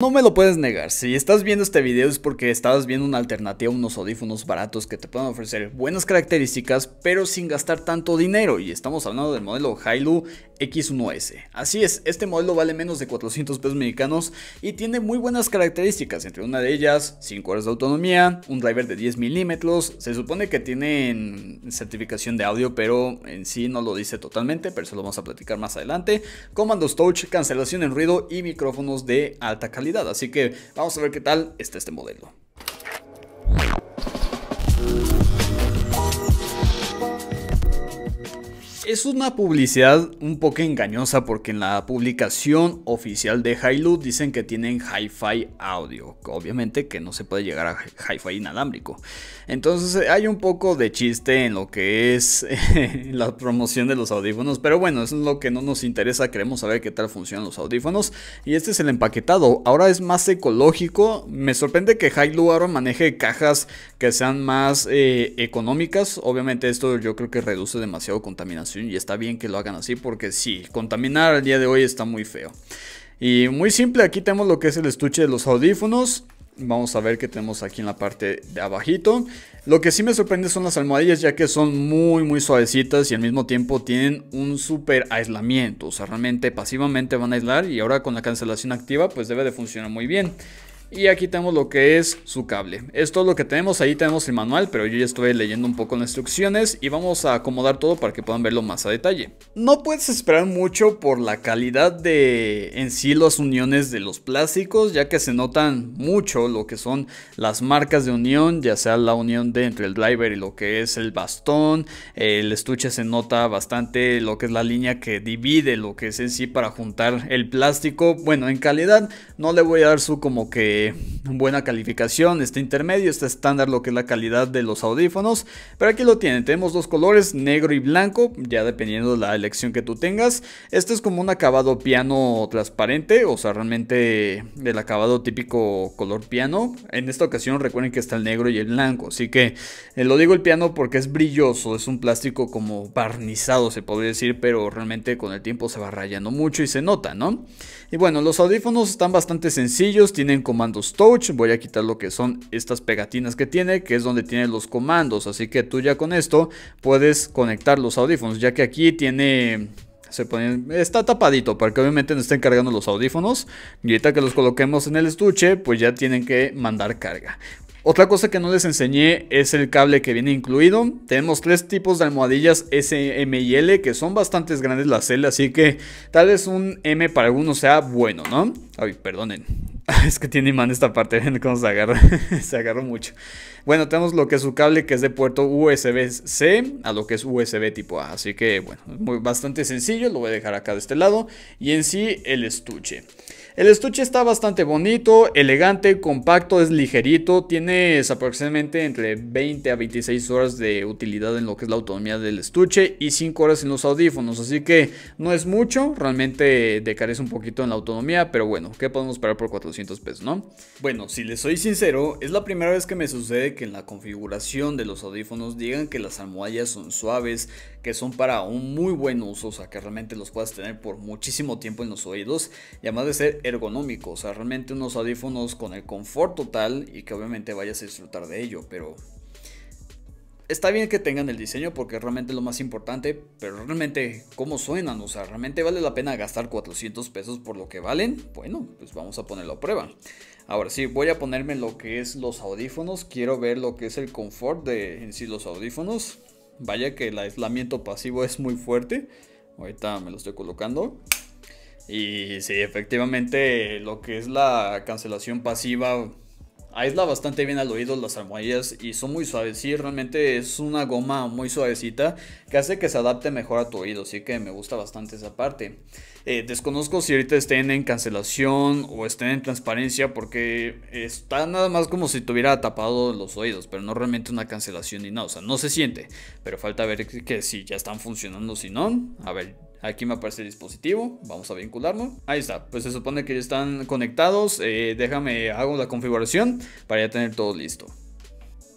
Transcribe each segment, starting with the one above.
No me lo puedes negar, si estás viendo este video es porque estabas viendo una alternativa a unos audífonos baratos que te puedan ofrecer buenas características pero sin gastar tanto dinero y estamos hablando del modelo Hailu X1S. Así es, este modelo vale menos de 400 pesos mexicanos y tiene muy buenas características, entre una de ellas 5 horas de autonomía, un driver de 10 milímetros, se supone que tienen certificación de audio pero en sí no lo dice totalmente, pero eso lo vamos a platicar más adelante, comandos touch, cancelación en ruido y micrófonos de alta calidad así que vamos a ver qué tal está este modelo. Es una publicidad un poco engañosa porque en la publicación oficial de Hilux dicen que tienen hi-fi audio, obviamente que no se puede llegar a hi-fi inalámbrico. Entonces eh, hay un poco de chiste en lo que es eh, la promoción de los audífonos, pero bueno, eso es lo que no nos interesa, queremos saber qué tal funcionan los audífonos y este es el empaquetado. Ahora es más ecológico, me sorprende que Hilux ahora maneje cajas que sean más eh, económicas, obviamente esto yo creo que reduce demasiado contaminación y está bien que lo hagan así porque sí, contaminar al día de hoy está muy feo. Y muy simple, aquí tenemos lo que es el estuche de los audífonos. Vamos a ver qué tenemos aquí en la parte de abajito. Lo que sí me sorprende son las almohadillas ya que son muy muy suavecitas y al mismo tiempo tienen un súper aislamiento. O sea, realmente pasivamente van a aislar y ahora con la cancelación activa pues debe de funcionar muy bien. Y aquí tenemos lo que es su cable. Esto es lo que tenemos, ahí tenemos el manual, pero yo ya estoy leyendo un poco las instrucciones y vamos a acomodar todo para que puedan verlo más a detalle. No puedes esperar mucho por la calidad de en sí las uniones de los plásticos, ya que se notan mucho lo que son las marcas de unión, ya sea la unión de entre el driver y lo que es el bastón, el estuche se nota bastante lo que es la línea que divide lo que es en sí para juntar el plástico. Bueno, en calidad no le voy a dar su como que eh, buena calificación, está intermedio, está estándar lo que es la calidad de los audífonos. Pero aquí lo tienen, tenemos dos colores, negro y blanco, ya dependiendo de la elección que tú tengas. Este es como un acabado piano transparente, o sea, realmente el acabado típico color piano. En esta ocasión recuerden que está el negro y el blanco, así que eh, lo digo el piano porque es brilloso, es un plástico como barnizado se podría decir, pero realmente con el tiempo se va rayando mucho y se nota, ¿no? Y bueno, los audífonos están bastante sencillos, tienen como Voy a quitar lo que son estas pegatinas que tiene, que es donde tiene los comandos. Así que tú ya con esto puedes conectar los audífonos, ya que aquí tiene... Se ponen, está tapadito para que obviamente no estén cargando los audífonos. Y ahorita que los coloquemos en el estuche, pues ya tienen que mandar carga. Otra cosa que no les enseñé es el cable que viene incluido. Tenemos tres tipos de almohadillas S, M y L que son bastante grandes las L, así que tal vez un M para algunos sea bueno, ¿no? Ay, perdonen. Es que tiene imán esta parte, ven cómo se agarra. se agarró mucho. Bueno, tenemos lo que es su cable que es de puerto USB-C a lo que es USB tipo A. Así que bueno, muy, bastante sencillo, lo voy a dejar acá de este lado. Y en sí el estuche. El estuche está bastante bonito, elegante, compacto, es ligerito, tienes aproximadamente entre 20 a 26 horas de utilidad en lo que es la autonomía del estuche y 5 horas en los audífonos, así que no es mucho, realmente decarece un poquito en la autonomía, pero bueno, ¿qué podemos esperar por 400 pesos, no? Bueno, si les soy sincero, es la primera vez que me sucede que en la configuración de los audífonos digan que las almohadillas son suaves, que son para un muy buen uso, o sea, que realmente los puedas tener por muchísimo tiempo en los oídos y además de ser ergonómicos, o sea, realmente unos audífonos con el confort total y que obviamente vayas a disfrutar de ello, pero está bien que tengan el diseño porque realmente lo más importante, pero realmente cómo suenan, o sea, realmente vale la pena gastar 400 pesos por lo que valen. Bueno, pues vamos a ponerlo a prueba. Ahora sí, voy a ponerme lo que es los audífonos, quiero ver lo que es el confort de en sí los audífonos. Vaya que el aislamiento pasivo es muy fuerte. Ahorita me lo estoy colocando. Y sí, efectivamente lo que es la cancelación pasiva aísla bastante bien al oído las almohadillas y son muy suaves. Sí, realmente es una goma muy suavecita que hace que se adapte mejor a tu oído. Así que me gusta bastante esa parte. Eh, desconozco si ahorita estén en cancelación o estén en transparencia porque está nada más como si tuviera tapado los oídos, pero no realmente una cancelación ni nada. O sea, no se siente, pero falta ver que si ya están funcionando, si no, a ver, Aquí me aparece el dispositivo, vamos a vincularlo. Ahí está, pues se supone que ya están conectados. Eh, déjame, hago la configuración para ya tener todo listo.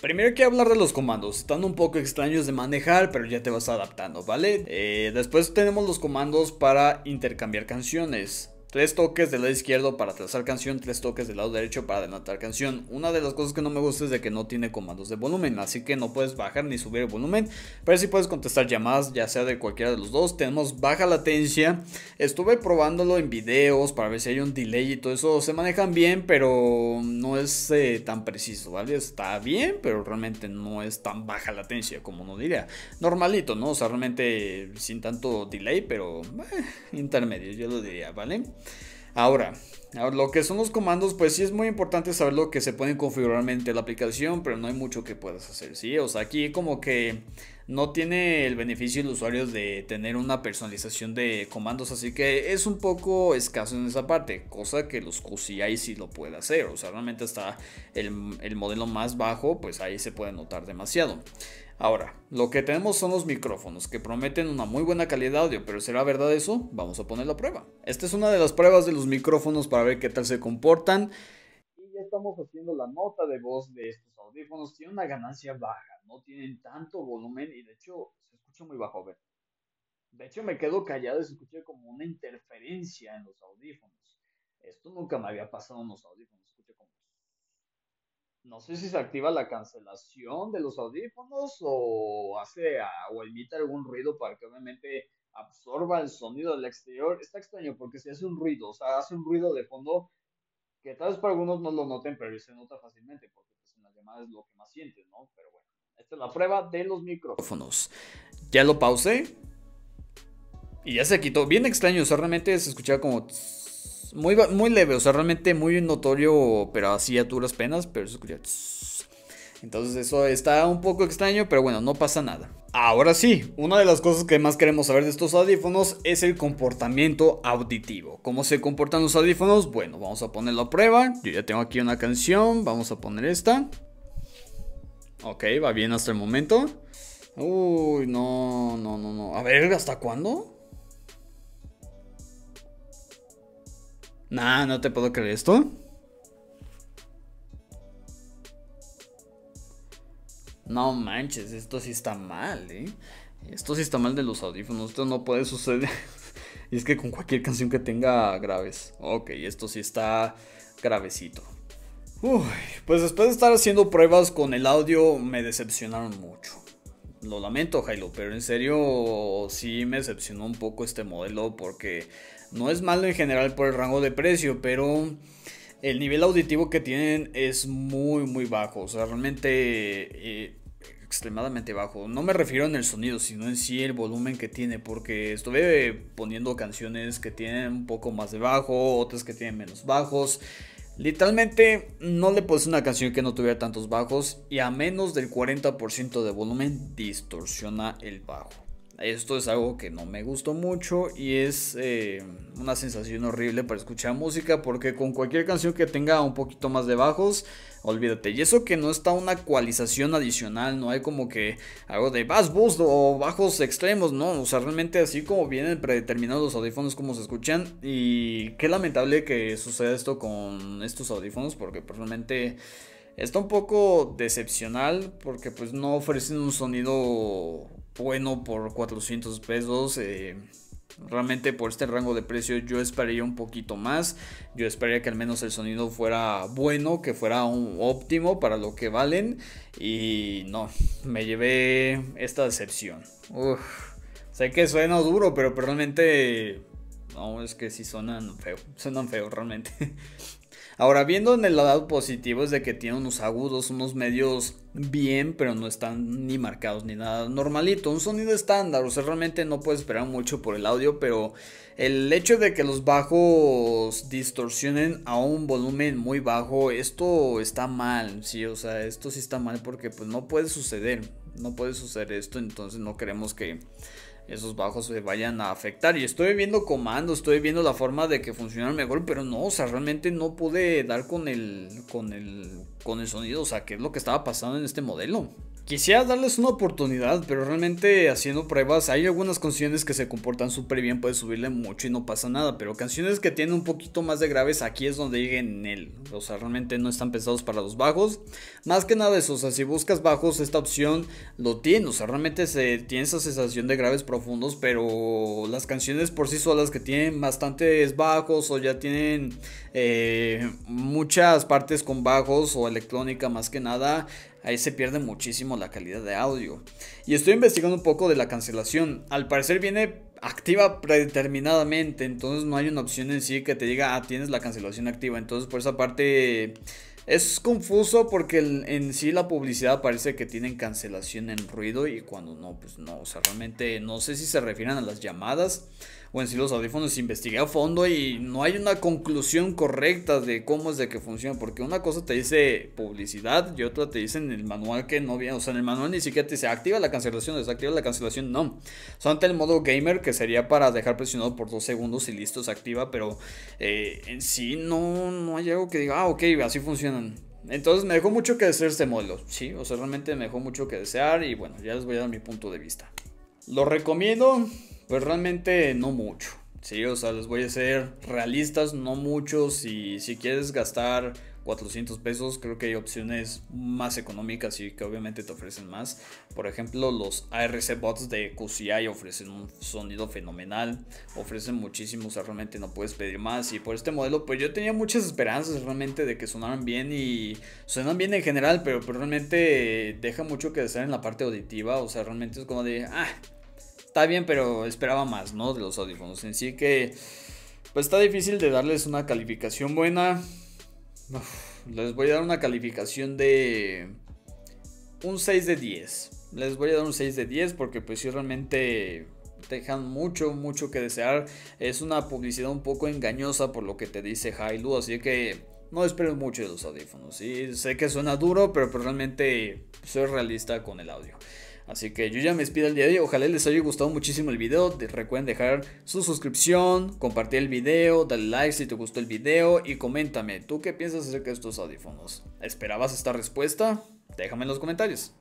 Primero hay que hablar de los comandos, están un poco extraños de manejar, pero ya te vas adaptando, ¿vale? Eh, después tenemos los comandos para intercambiar canciones. Tres toques del lado izquierdo para trazar canción, tres toques del lado derecho para adelantar canción. Una de las cosas que no me gusta es de que no tiene comandos de volumen, así que no puedes bajar ni subir el volumen, pero sí puedes contestar llamadas, ya sea de cualquiera de los dos. Tenemos baja latencia, estuve probándolo en videos para ver si hay un delay y todo eso, se manejan bien, pero no es eh, tan preciso, ¿vale? Está bien, pero realmente no es tan baja latencia como uno diría. Normalito, ¿no? O sea, realmente eh, sin tanto delay, pero eh, intermedio, yo lo diría, ¿vale? Ahora, lo que son los comandos, pues sí es muy importante saber lo que se pueden configurar mediante la aplicación, pero no hay mucho que puedas hacer, ¿sí? O sea, aquí como que no tiene el beneficio el usuario de tener una personalización de comandos, así que es un poco escaso en esa parte, cosa que los QCI sí lo puede hacer, o sea, realmente está el modelo más bajo, pues ahí se puede notar demasiado. Ahora, lo que tenemos son los micrófonos, que prometen una muy buena calidad de audio, pero ¿será verdad eso? Vamos a poner la prueba. Esta es una de las pruebas de los micrófonos para ver qué tal se comportan. Y ya estamos haciendo la nota de voz de estos audífonos. Tiene una ganancia baja, no tienen tanto volumen y de hecho se escucha muy bajo. De hecho me quedo callado y se escucha como una interferencia en los audífonos. Esto nunca me había pasado en los audífonos, no sé si se activa la cancelación de los audífonos o hace o emite algún ruido para que obviamente absorba el sonido del exterior. Está extraño porque se hace un ruido, o sea, hace un ruido de fondo que tal vez para algunos no lo noten, pero se nota fácilmente porque pues, en es lo que más sientes, ¿no? Pero bueno, esta es la prueba de los micrófonos. Ya lo pausé y ya se quitó. Bien extraño, o se escuchaba como muy, leve, o sea, realmente muy notorio, pero así a duras penas, pero Entonces eso está un poco extraño, pero bueno, no pasa nada. Ahora sí, una de las cosas que más queremos saber de estos audífonos es el comportamiento auditivo. ¿Cómo se comportan los audífonos? Bueno, vamos a ponerlo a prueba. Yo ya tengo aquí una canción, vamos a poner esta. Ok, va bien hasta el momento. Uy, no, no, no, no. A ver, ¿hasta cuándo? Nah, no te puedo creer esto. No manches, esto sí está mal, ¿eh? Esto sí está mal de los audífonos, esto no puede suceder. y es que con cualquier canción que tenga graves. Ok, esto sí está gravecito. Uy, pues después de estar haciendo pruebas con el audio me decepcionaron mucho lo lamento, Jairo, pero en serio sí me decepcionó un poco este modelo porque no es malo en general por el rango de precio, pero el nivel auditivo que tienen es muy, muy bajo. O sea, realmente eh, extremadamente bajo. No me refiero en el sonido, sino en sí el volumen que tiene, porque estuve poniendo canciones que tienen un poco más de bajo, otras que tienen menos bajos. Literalmente no le puse una canción que no tuviera tantos bajos y a menos del 40% de volumen distorsiona el bajo. Esto es algo que no me gustó mucho y es eh, una sensación horrible para escuchar música porque con cualquier canción que tenga un poquito más de bajos, olvídate. Y eso que no está una cualización adicional, no hay como que algo de bass boost o bajos extremos, no, o sea, realmente así como vienen predeterminados los audífonos como se escuchan y qué lamentable que suceda esto con estos audífonos porque pues, realmente está un poco decepcional porque pues no ofrecen un sonido bueno por 400 pesos. Eh, realmente por este rango de precio yo esperaría un poquito más. Yo esperaría que al menos el sonido fuera bueno, que fuera un óptimo para lo que valen. Y no, me llevé esta decepción. sé que suena duro, pero, pero realmente... No, es que sí suenan feo. Suenan feo realmente. Ahora, viendo en el lado positivo es de que tiene unos agudos, unos medios bien, pero no están ni marcados ni nada normalito. Un sonido estándar, o sea, realmente no puedes esperar mucho por el audio, pero el hecho de que los bajos distorsionen a un volumen muy bajo, esto está mal, sí, o sea, esto sí está mal porque pues no puede suceder, no puede suceder esto, entonces no queremos que esos bajos se vayan a afectar. Y estoy viendo comando, estoy viendo la forma de que funcionan mejor, pero no, o sea, realmente no pude dar con el, con el, con el sonido, o sea, qué es lo que estaba pasando en este modelo. Quisiera darles una oportunidad, pero realmente haciendo pruebas hay algunas canciones que se comportan súper bien, puedes subirle mucho y no pasa nada, pero canciones que tienen un poquito más de graves aquí es donde lleguen en él, o sea, realmente no están pensados para los bajos, más que nada eso, o sea, si buscas bajos esta opción lo tiene, o sea, realmente se tiene esa sensación de graves profundos, pero las canciones por sí solas que tienen bastantes bajos o ya tienen eh, muchas partes con bajos o electrónica más que nada, ahí se pierde muchísimo la calidad de audio. Y estoy investigando un poco de la cancelación. Al parecer viene activa predeterminadamente, entonces no hay una opción en sí que te diga, ah, tienes la cancelación activa. Entonces por esa parte es confuso porque en sí la publicidad parece que tienen cancelación en ruido y cuando no, pues no, o sea, realmente no sé si se refieren a las llamadas o en los audífonos, investigué a fondo y no hay una conclusión correcta de cómo es de que funciona, porque una cosa te dice publicidad y otra te dice en el manual que no viene, o sea, en el manual ni siquiera te dice activa la cancelación, desactiva la cancelación, no. ante el modo gamer que sería para dejar presionado por dos segundos y listo, se activa, pero eh, en sí no, no hay algo que diga, ah, ok, así funcionan. Entonces me dejó mucho que desear este modelo, sí, o sea, realmente me dejó mucho que desear y bueno, ya les voy a dar mi punto de vista. Lo recomiendo, pues realmente no mucho. Sí, o sea, les voy a ser realistas, no mucho. Si, si quieres gastar 400 pesos, creo que hay opciones más económicas y que obviamente te ofrecen más. Por ejemplo, los ARC bots de QCI ofrecen un sonido fenomenal, ofrecen muchísimo, o sea, realmente no puedes pedir más. Y por este modelo, pues yo tenía muchas esperanzas realmente de que sonaran bien y suenan bien en general, pero, pero realmente deja mucho que desear en la parte auditiva. O sea, realmente es como de, ah, está bien, pero esperaba más, ¿no? De los audífonos. En sí que, pues está difícil de darles una calificación buena. les voy a dar una calificación de un 6 de 10. Les voy a dar un 6 de 10 porque pues sí realmente dejan mucho, mucho que desear. Es una publicidad un poco engañosa por lo que te dice Hailu, así que no espero mucho de los audífonos. Sí, sé que suena duro, pero, pero pues, realmente soy realista con el audio. Así que yo ya me despido el día de hoy. Ojalá les haya gustado muchísimo el video. Recuerden dejar su suscripción, compartir el video, darle like si te gustó el video y coméntame, ¿tú qué piensas acerca de estos audífonos? ¿Esperabas esta respuesta? Déjame en los comentarios.